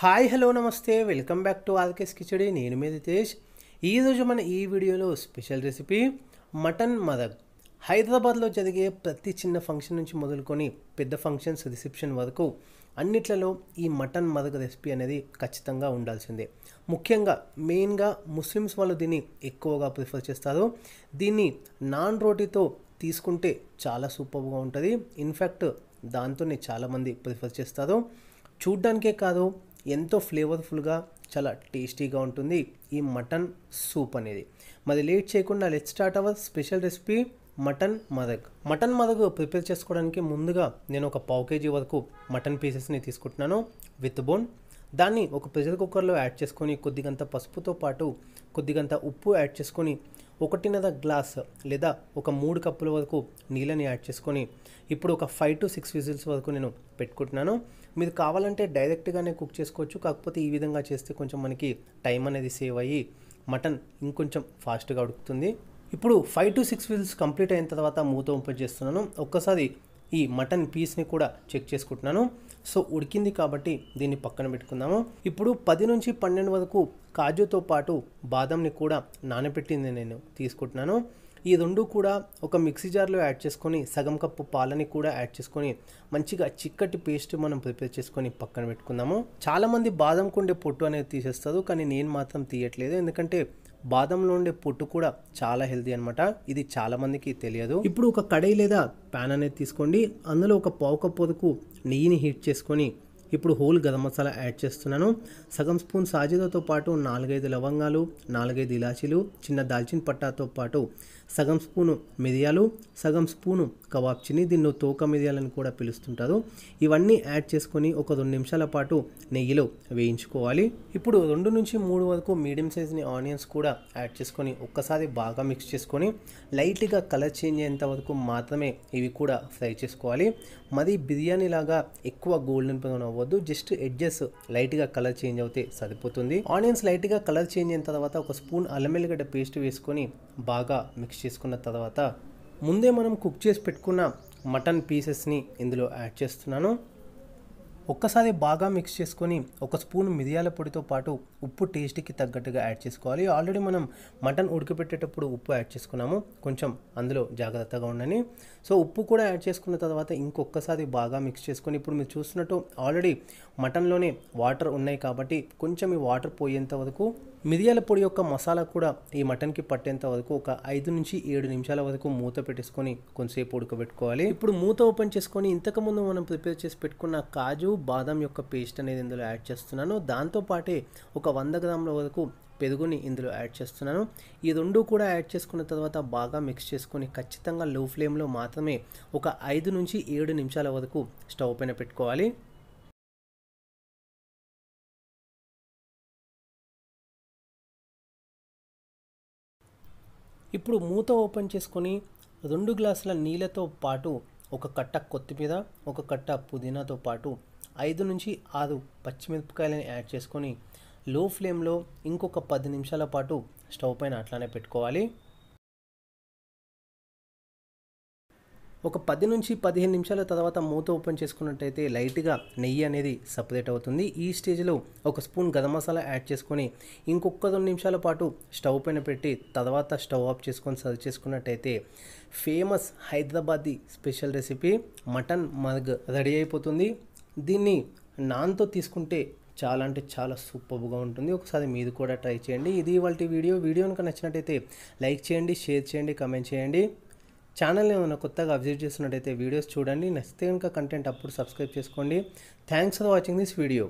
hi hello నమస్తే welcome back to ఆల్కేస్ కిచడీ నేను మీ రితేష్ ఈరోజు మన ఈ వీడియోలో స్పెషల్ రెసిపీ మటన్ మదగ్ హైదరాబాద్లో జరిగే ప్రతి చిన్న ఫంక్షన్ నుంచి మొదలుకొని పెద్ద ఫంక్షన్స్ రిసెప్షన్ వరకు అన్నిట్లలో ఈ మటన్ మదగ్ రెసిపీ అనేది ఖచ్చితంగా ఉండాల్సిందే ముఖ్యంగా మెయిన్గా ముస్లిమ్స్ వాళ్ళు దీన్ని ఎక్కువగా ప్రిఫర్ చేస్తారు దీన్ని నాన్ రోటీతో తీసుకుంటే చాలా సూపర్గా ఉంటుంది ఇన్ఫ్యాక్ట్ దాంతోనే చాలామంది ప్రిఫర్ చేస్తారు చూడ్డానికే కాదు ఎంతో ఫ్లేవర్ఫుల్గా చాలా టేస్టీగా ఉంటుంది ఈ మటన్ సూప్ అనేది మరి లేట్ చేయకుండా let start our special recipe mutton మదక్ మటన్ మదక్ ప్రిపేర్ చేసుకోవడానికి ముందుగా నేను ఒక పావు కేజీ వరకు మటన్ పీసెస్ని తీసుకుంటున్నాను విత్ బోన్ దాన్ని ఒక ప్రెషర్ కుక్కర్లో యాడ్ చేసుకొని కొద్దిగంత పసుపుతో పాటు కొద్దిగంత ఉప్పు యాడ్ చేసుకొని ఒకటిన్నర గ్లాస్ లేదా ఒక మూడు కప్పుల వరకు నీళ్ళని యాడ్ చేసుకొని ఇప్పుడు ఒక ఫైవ్ టు సిక్స్ విజిల్స్ వరకు నేను పెట్టుకుంటున్నాను మీరు కావాలంటే డైరెక్ట్గానే కుక్ చేసుకోవచ్చు కాకపోతే ఈ విధంగా చేస్తే కొంచెం మనకి టైం అనేది సేవ్ అయ్యి మటన్ ఇంకొంచెం ఫాస్ట్గా ఉడుకుతుంది ఇప్పుడు five to six whistles complete అయిన తర్వాత మూత ఓపెన్ చేస్తున్నాను ఒక్కసారి ఈ మటన్ పీస్ని కూడా చెక్ చేసుకుంటున్నాను సో ఉడికింది కాబట్టి దీన్ని పక్కన పెట్టుకుందాము ఇప్పుడు పది నుంచి పన్నెండు వరకు కాజుతో పాటు బాదంని కూడా నానబెట్టింది నేను తీసుకుంటున్నాను ఈ రెండు కూడా ఒక మిక్సీ జార్లో యాడ్ చేసుకొని సగం కప్పు పాలని కూడా యాడ్ చేసుకొని మంచిగా చిక్కటి పేస్ట్ మనం ప్రిపేర్ చేసుకొని పక్కన పెట్టుకుందాము చాలామంది బాదం కుండే పొట్టు అనేది తీసేస్తారు కానీ నేను మాత్రం తీయట్లేదు ఎందుకంటే బాదంలో ఉండే పొట్టు కూడా చాలా హెల్తీ అనమాట ఇది చాలామందికి తెలియదు ఇప్పుడు ఒక కడాయి లేదా ప్యాన్ అనేది తీసుకోండి అందులో ఒక పావు కప్పు నెయ్యిని హీట్ చేసుకొని ఇప్పుడు హోల్ గరం మసాలా యాడ్ చేస్తున్నాను సగం స్పూన్ సాజీరాతో పాటు నాలుగైదు లవంగాలు నాలుగైదు ఇలాచీలు చిన్న దాల్చిన పట్టాతో పాటు సగం స్పూను మిరియాలు సగం స్పూను కబాబ్చిని దీన్ని తోక మిరియాలని కూడా పిలుస్తుంటారు ఇవన్నీ యాడ్ చేసుకొని ఒక రెండు నిమిషాల పాటు నెయ్యిలో వేయించుకోవాలి ఇప్పుడు రెండు నుంచి మూడు వరకు మీడియం సైజ్ని ఆనియన్స్ కూడా యాడ్ చేసుకొని ఒక్కసారి బాగా మిక్స్ చేసుకొని లైట్గా కలర్ చేంజ్ అయ్యేంత వరకు మాత్రమే ఇవి కూడా ఫ్రై చేసుకోవాలి మరి బిర్యానీ లాగా ఎక్కువ గోల్డెన్ బ్రౌన్ అవ్వద్దు జస్ట్ ఎడ్జెస్ లైట్ గా కలర్ చేంజ్ అవుతే సరిపోతుంది ఆనియన్స్ లైట్ గా కలర్ చేంజ్ అయిన తర్వాత ఒక స్పూన్ అల్లం వెల్లిగడ్డ పేస్ట్ వేసుకొని బాగా మిక్స్ చేసుకున్న తర్వాత ముందే మనం కుక్ చేసి పెట్టుకున్న మటన్ పీసెస్ని ఇందులో యాడ్ చేస్తున్నాను ఒక్కసారి బాగా మిక్స్ చేసుకొని ఒక స్పూన్ మిరియాల పొడితో పాటు ఉప్పు టేస్ట్కి తగ్గట్టుగా యాడ్ చేసుకోవాలి ఆల్రెడీ మనం మటన్ ఉడకబెట్టేటప్పుడు ఉప్పు యాడ్ చేసుకున్నాము కొంచెం అందులో జాగ్రత్తగా ఉండని సో ఉప్పు కూడా యాడ్ చేసుకున్న తర్వాత ఇంకొకసారి బాగా మిక్స్ చేసుకొని ఇప్పుడు మీరు చూస్తున్నట్టు ఆల్రెడీ మటన్లోనే వాటర్ ఉన్నాయి కాబట్టి కొంచెం ఈ వాటర్ పోయేంత వరకు మిరియాల పొడి యొక్క మసాలా కూడా ఈ మటన్కి పట్టేంత వరకు ఒక ఐదు నుంచి ఏడు నిమిషాల వరకు మూత పెట్టేసుకొని కొంతసేపు ఉడకబెట్టుకోవాలి ఇప్పుడు మూత ఓపెన్ చేసుకొని ఇంతకుముందు మనం ప్రిపేర్ చేసి పెట్టుకున్న కాజు బాదం యొక్క పేస్ట్ అనేది ఇందులో యాడ్ చేస్తున్నాను దాంతోపాటే ఒక వంద గ్రాముల వరకు పెరుగుని ఇందులో యాడ్ చేస్తున్నాను ఈ రెండు కూడా యాడ్ చేసుకున్న తర్వాత బాగా మిక్స్ చేసుకొని ఖచ్చితంగా లో ఫ్లేమ్లో మాత్రమే ఒక ఐదు నుంచి ఏడు నిమిషాల వరకు స్టవ్ పైన పెట్టుకోవాలి ఇప్పుడు మూత ఓపెన్ చేసుకొని రెండు గ్లాసుల నీళ్ళతో పాటు ఒక కట్ట కొత్తిమీర ఒక కట్ట పుదీనాతో పాటు ఐదు నుంచి ఆరు పచ్చిమిరపకాయలను యాడ్ చేసుకొని లో ఫ్లేమ్లో ఇంకొక పది నిమిషాల పాటు స్టవ్ పైన అట్లానే పెట్టుకోవాలి ఒక పది నుంచి పదిహేను నిమిషాల తర్వాత మూత ఓపెన్ చేసుకున్నట్టయితే లైట్గా నెయ్యి అనేది సపరేట్ అవుతుంది ఈ స్టేజ్లో ఒక స్పూన్ గరం మసాలా యాడ్ చేసుకొని ఇంకొక రెండు నిమిషాల పాటు స్టవ్ పైన పెట్టి తర్వాత స్టవ్ ఆఫ్ చేసుకొని సర్వ్ చేసుకున్నట్టయితే famous Hyderabadi special recipe mutton marag ready అయిపోతుంది దీన్ని నాన్తో తీసుకుంటే చాలా అంటే చాలా సూపర్గా ఉంటుంది ఒకసారి మీరు కూడా ట్రై చేయండి ఇది వాళ్ళ వీడియో వీడియో కనుక నచ్చినట్టయితే లైక్ చేయండి షేర్ చేయండి కమెంట్ చేయండి ఛానల్ని ఏమైనా కొత్తగా అబ్జర్వ్ చేస్తున్నట్టయితే వీడియోస్ చూడండి నచ్చితే కనుక కంటెంట్ అప్పుడు సబ్స్క్రైబ్ చేసుకోండి thanks for watching this video